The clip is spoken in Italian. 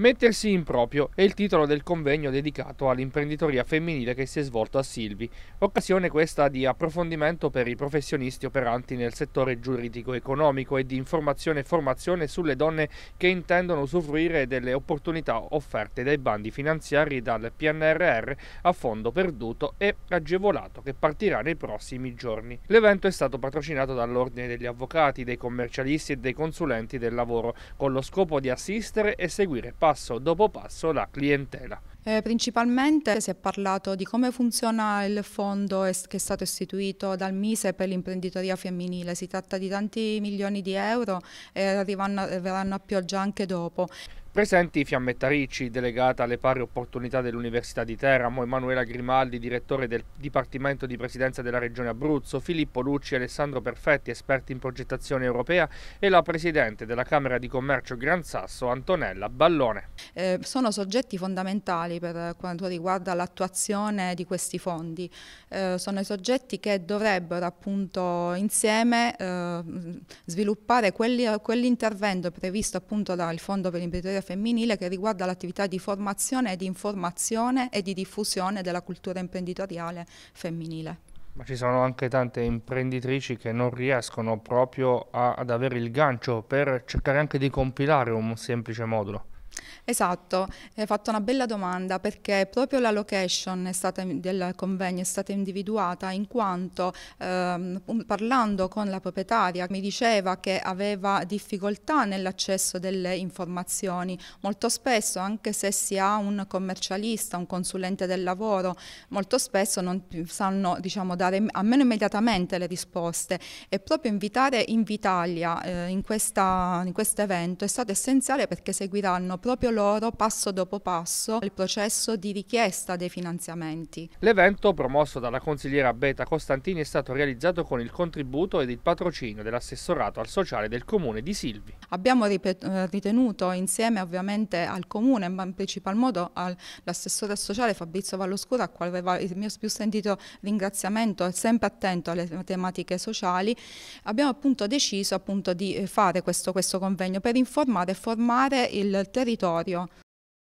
Mettersi in proprio è il titolo del convegno dedicato all'imprenditoria femminile che si è svolto a Silvi, occasione questa di approfondimento per i professionisti operanti nel settore giuridico-economico e di informazione e formazione sulle donne che intendono usufruire delle opportunità offerte dai bandi finanziari dal PNRR a fondo perduto e agevolato che partirà nei prossimi giorni. L'evento è stato patrocinato dall'Ordine degli Avvocati, dei commercialisti e dei consulenti del lavoro, con lo scopo di assistere e seguire passi passo dopo passo la clientela. Eh, principalmente si è parlato di come funziona il fondo che è stato istituito dal Mise per l'imprenditoria femminile. Si tratta di tanti milioni di euro e arriveranno a pioggia anche dopo. Presenti Fiammetta Ricci, delegata alle pari opportunità dell'Università di Teramo, Emanuela Grimaldi, direttore del Dipartimento di Presidenza della Regione Abruzzo, Filippo Lucci e Alessandro Perfetti, esperti in progettazione europea, e la Presidente della Camera di Commercio Gran Sasso, Antonella Ballone. Eh, sono soggetti fondamentali per quanto riguarda l'attuazione di questi fondi. Eh, sono i soggetti che dovrebbero appunto insieme eh, sviluppare quell'intervento previsto appunto dal Fondo per l'imprenditoria settore femminile che riguarda l'attività di formazione, di informazione e di diffusione della cultura imprenditoriale femminile. Ma ci sono anche tante imprenditrici che non riescono proprio a, ad avere il gancio per cercare anche di compilare un semplice modulo. Esatto, hai fatto una bella domanda perché proprio la location stata, del convegno è stata individuata in quanto ehm, parlando con la proprietaria mi diceva che aveva difficoltà nell'accesso delle informazioni. Molto spesso, anche se si ha un commercialista, un consulente del lavoro, molto spesso non sanno diciamo, dare almeno immediatamente le risposte e proprio invitare Invitalia eh, in questo in evento è stato essenziale perché seguiranno proprio loro passo dopo passo il processo di richiesta dei finanziamenti. L'evento promosso dalla consigliera Beta Costantini è stato realizzato con il contributo ed il patrocinio dell'assessorato al sociale del comune di Silvi. Abbiamo eh, ritenuto insieme ovviamente al comune, ma in principal modo all'assessore sociale Fabrizio Valloscura, a quale aveva il mio più sentito ringraziamento, è sempre attento alle tematiche sociali, abbiamo appunto deciso appunto di eh, fare questo, questo convegno per informare e formare il territorio territorio